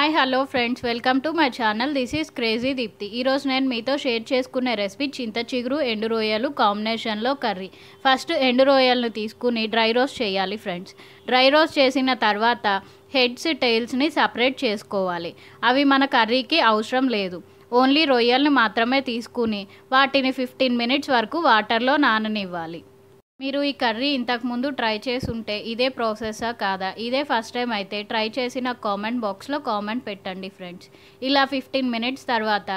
hi hello friends welcome to my channel this is crazy Deepthi ఈరోజు నేను మీతో share చేసుకునే రెసిపీ చింత చిగురు ఎండు రొయ్యలు కాంబినేషన్లో కర్రీ ఫస్ట్ ఎండు రొయ్యలను తీసుకుని డ్రై రోస్ట్ చేయాలి ఫ్రెండ్స్ డ్రై రోస్ట్ చేసిన తర్వాత హెడ్స్ టైల్స్ని సపరేట్ చేసుకోవాలి అవి మన కర్రీకి అవసరం లేదు ఓన్లీ రొయ్యల్ని మాత్రమే తీసుకుని వాటిని ఫిఫ్టీన్ మినిట్స్ వరకు వాటర్లో నాననివ్వాలి మీరు ఈ కర్రీ ఇంతకుముందు ట్రై చేసి ఉంటే ఇదే ప్రాసెసా కాదా ఇదే ఫస్ట్ టైం అయితే ట్రై చేసిన కామెంట్ బాక్స్లో కామెంట్ పెట్టండి ఫ్రెండ్స్ ఇలా ఫిఫ్టీన్ మినిట్స్ తర్వాత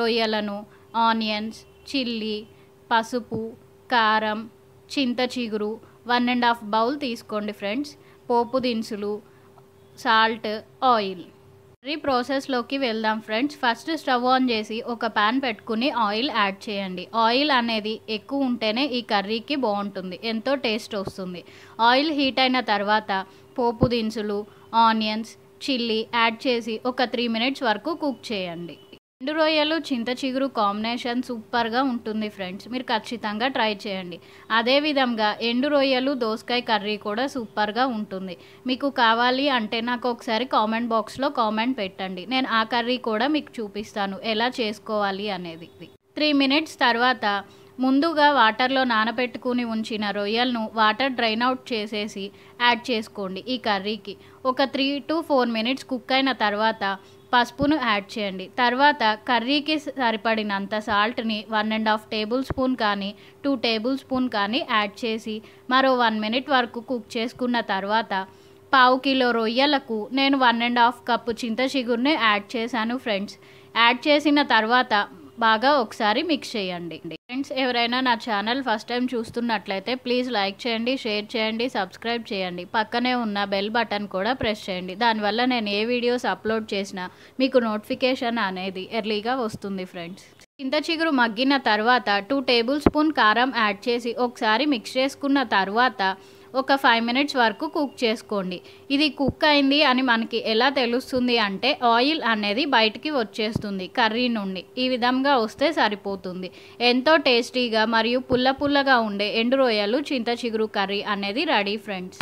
రొయ్యలను ఆనియన్స్ చిల్లీ పసుపు కారం చింత చిగురు వన్ అండ్ హాఫ్ బౌల్ తీసుకోండి ఫ్రెండ్స్ పోపు దినుసులు సాల్ట్ ఆయిల్ కర్రీ ప్రాసెస్లోకి వెళ్దాం ఫ్రెండ్స్ ఫస్ట్ స్టవ్ ఆన్ చేసి ఒక ప్యాన్ పెట్టుకుని ఆయిల్ యాడ్ చేయండి ఆయిల్ అనేది ఎక్కువ ఉంటేనే ఈ కర్రీకి బాగుంటుంది ఎంతో టేస్ట్ వస్తుంది ఆయిల్ హీట్ అయిన తర్వాత పోపు దినుసులు ఆనియన్స్ చిల్లీ యాడ్ చేసి ఒక త్రీ మినిట్స్ వరకు కుక్ చేయండి ఎండు రొయ్యలు చింత చిగురు కాంబినేషన్ సూపర్గా ఉంటుంది ఫ్రెండ్స్ మీరు ఖచ్చితంగా ట్రై చేయండి అదేవిధంగా ఎండు రొయ్యలు దోసకాయ కర్రీ కూడా సూపర్గా ఉంటుంది మీకు కావాలి అంటే నాకు ఒకసారి కామెంట్ బాక్స్లో కామెంట్ పెట్టండి నేను ఆ కర్రీ కూడా మీకు చూపిస్తాను ఎలా చేసుకోవాలి అనేది త్రీ మినిట్స్ తర్వాత ముందుగా వాటర్లో నానబెట్టుకుని ఉంచిన రొయ్యలను వాటర్ డ్రైన్ అవుట్ చేసేసి యాడ్ చేసుకోండి ఈ కర్రీకి ఒక three two four minutes cook అయిన తర్వాత పసుపును యాడ్ చేయండి తర్వాత కర్రీకి సరిపడినంత సాల్ట్ని one and half table spoon కానీ టూ టేబుల్ స్పూన్ కానీ యాడ్ చేసి మరో వన్ మినిట్ వరకు కుక్ చేసుకున్న తర్వాత పావు కిలో రొయ్యలకు నేను వన్ అండ్ హాఫ్ కప్పు చింత చిగురుని యాడ్ చేశాను ఫ్రెండ్స్ యాడ్ చేసిన తర్వాత బాగా ఒకసారి మిక్స్ చేయండి ఫ్రెండ్స్ ఎవరైనా నా ఛానల్ ఫస్ట్ టైం చూస్తున్నట్లయితే ప్లీజ్ లైక్ చేయండి షేర్ చేయండి సబ్స్క్రైబ్ చేయండి పక్కనే ఉన్న బెల్ బటన్ కూడా ప్రెస్ చేయండి దానివల్ల నేను ఏ వీడియోస్ అప్లోడ్ చేసినా మీకు నోటిఫికేషన్ అనేది ఎర్లీగా వస్తుంది ఫ్రెండ్స్ చింత చిగురు మగ్గిన తర్వాత టూ టేబుల్ స్పూన్ కారం యాడ్ చేసి ఒకసారి మిక్స్ చేసుకున్న తర్వాత ఒక ఫైవ్ మినిట్స్ వరకు కుక్ చేసుకోండి ఇది కుక్ అయింది అని మనకి ఎలా తెలుస్తుంది అంటే ఆయిల్ అనేది బయటికి వచ్చేస్తుంది కర్రీ నుండి ఈ విధంగా వస్తే సరిపోతుంది ఎంతో టేస్టీగా మరియు పుల్ల పుల్లగా ఉండే ఎండు రొయ్యలు చింత చిగురు కర్రీ అనేది రెడీ ఫ్రెండ్స్